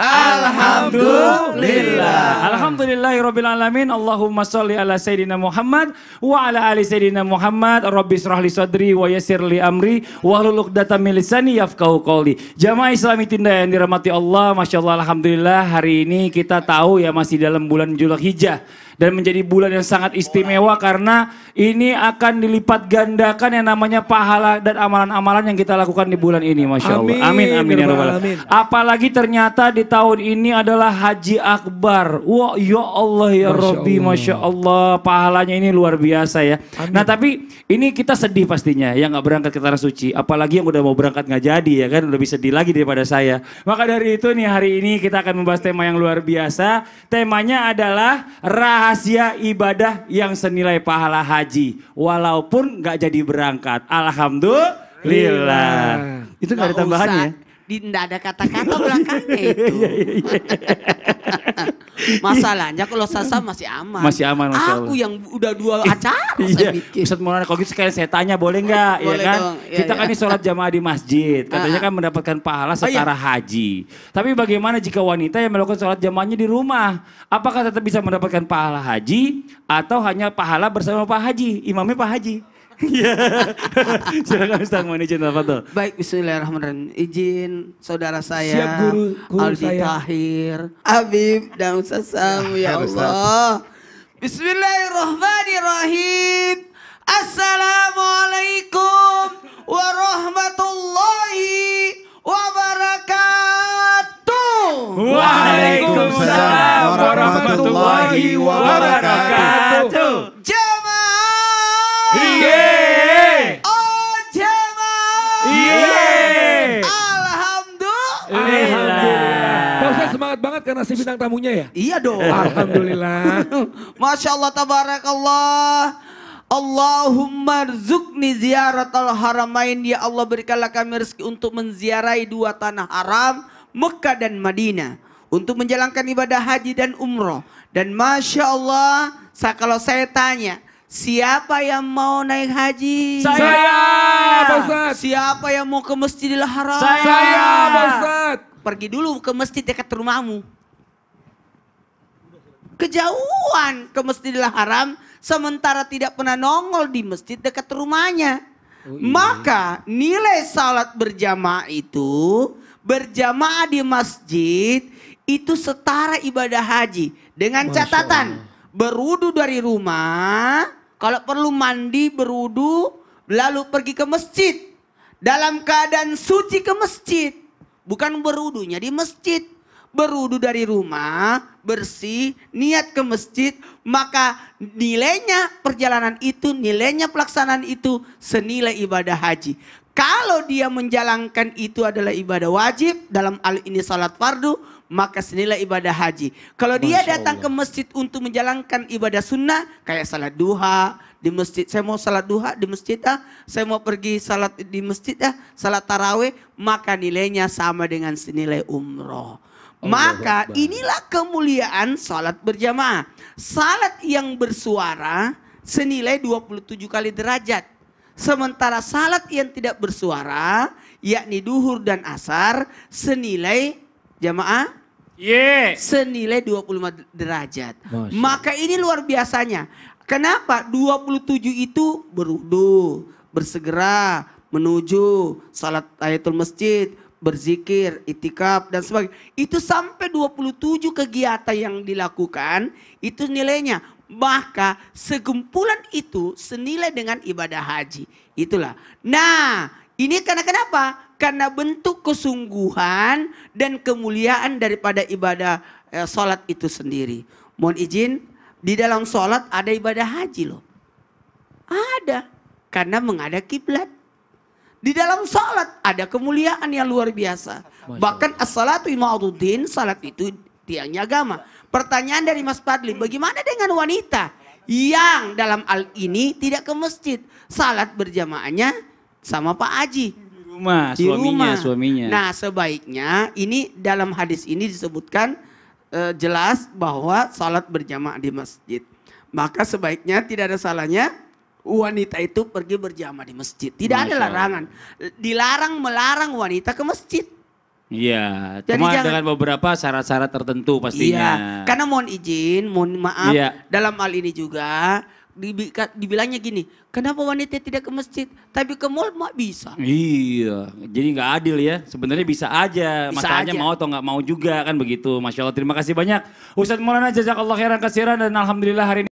Alhamdulillah. rabbil alamin. Allahumma shalli ala sayidina Muhammad wa ala ali sayidina Muhammad. Rabbi israh li sadri wa yassir li amri wa hlul 'uqdatam min lisani yafqahu qawli. Jamaah Islami Tinda yang dirahmati Allah, masyaallah alhamdulillah hari ini kita tahu ya masih dalam bulan Julhijjah dan menjadi bulan yang sangat istimewa karena ini akan dilipat gandakan yang namanya pahala dan amalan-amalan yang kita lakukan di bulan ini Masya Allah. Amin, amin, amin ya Rabbal Apalagi ternyata di tahun ini adalah Haji Akbar. Wah ya Allah ya Masya Rabbi Allah. Masya Allah pahalanya ini luar biasa ya. Amin. Nah tapi ini kita sedih pastinya yang nggak berangkat ke Tanah Suci. Apalagi yang udah mau berangkat nggak jadi ya kan lebih sedih lagi daripada saya. Maka dari itu nih hari ini kita akan membahas tema yang luar biasa. Temanya adalah rahasia rahasia ibadah yang senilai pahala haji walaupun nggak jadi berangkat alhamdulillah Lila. itu nggak ada tambahannya usah tidak ada kata-kata belakangnya iya, itu. Iya, iya, Masalahnya kalau Sasa masih aman. Masih aman. Masya Aku yang udah dua acara saya bikin. Ustaz Maulana kalau gitu sekali saya tanya boleh nggak? ya kan? Dong. Ya, Kita ya. kan ini sholat jamaah di masjid. Katanya kan mendapatkan pahala setara oh, iya. haji. Tapi bagaimana jika wanita yang melakukan sholat jamaahnya di rumah? Apakah tetap bisa mendapatkan pahala haji atau hanya pahala bersama Pak Haji? Imamnya Pak Haji. Iya. Silakan Ustaz mohon izin tuh. Baik, bismillahirrahmanirrahim. Izin saudara saya Siap guru, guru Aldi saya. Tahir, Habib dan Ustaz Sam ya, ya Allah. Bismillahirrahmanirrahim. Assalamualaikum warahmatullahi wabarakatuh. Waalaikumsalam warahmatullahi wabarakatuh. Jemaah. Yeah. si bintang tamunya ya? Iya dong. Alhamdulillah. Masya Allah tabarakallah. Allahumma rizukni ziaratal haramain. Ya Allah berikanlah kami rezeki untuk menziarai dua tanah haram. Mekah dan Madinah. Untuk menjalankan ibadah haji dan umroh. Dan Masya Allah saya, kalau saya tanya. Siapa yang mau naik haji? Saya, saya Siapa yang mau ke Masjidil Haram? Saya, saya Pergi dulu ke masjid dekat rumahmu kejauhan ke Masjidil Haram sementara tidak pernah nongol di masjid dekat rumahnya. Oh, iya. Maka nilai salat berjamaah itu berjamaah di masjid itu setara ibadah haji dengan Masya catatan Allah. berudu dari rumah, kalau perlu mandi berudu lalu pergi ke masjid dalam keadaan suci ke masjid, bukan berudunya di masjid. Berwudu dari rumah, bersih, niat ke masjid, maka nilainya perjalanan itu, nilainya pelaksanaan itu senilai ibadah haji. Kalau dia menjalankan itu adalah ibadah wajib dalam al ini salat fardu, maka senilai ibadah haji. Kalau dia datang Allah. ke masjid untuk menjalankan ibadah sunnah, kayak salat duha di masjid, saya mau salat duha di masjid ah, saya mau pergi salat di masjid ah, salat taraweh, maka nilainya sama dengan senilai umroh. Oh, iya, Maka inilah kemuliaan salat berjamaah. Salat yang bersuara senilai 27 kali derajat. Sementara salat yang tidak bersuara yakni duhur dan asar senilai jamaah yeah. senilai 25 derajat. Masya. Maka ini luar biasanya. Kenapa 27 itu berudu, bersegera menuju salat ayatul masjid, berzikir, itikaf dan sebagainya. Itu sampai 27 kegiatan yang dilakukan, itu nilainya. Maka segumpulan itu senilai dengan ibadah haji. Itulah. Nah, ini karena kenapa? Karena bentuk kesungguhan dan kemuliaan daripada ibadah eh, sholat itu sendiri. Mohon izin, di dalam sholat ada ibadah haji loh. Ada, karena mengada kiblat. Di dalam salat ada kemuliaan yang luar biasa. Bahkan as-salatu imaduddin, salat itu tiangnya agama. Pertanyaan dari Mas Padli, bagaimana dengan wanita yang dalam al ini tidak ke masjid? Salat berjamaahnya sama Pak aji Di rumah, di suaminya, suaminya. Nah sebaiknya ini dalam hadis ini disebutkan eh, jelas bahwa salat berjamaah di masjid. Maka sebaiknya tidak ada salahnya wanita itu pergi berjamaah di masjid. Tidak Masya ada larangan. Dilarang melarang wanita ke masjid. Iya, cuma jangan, dengan beberapa syarat-syarat tertentu pastinya. Iya, karena mohon izin, mohon maaf iya. dalam hal ini juga dibilangnya gini, kenapa wanita tidak ke masjid tapi ke mall mah bisa? Iya, jadi nggak adil ya. Sebenarnya bisa aja, bisa masalahnya aja. mau atau nggak mau juga kan begitu. Masya Allah, terima kasih banyak. Ustadz Maulana, jazakallah khairan kasiran dan alhamdulillah hari ini.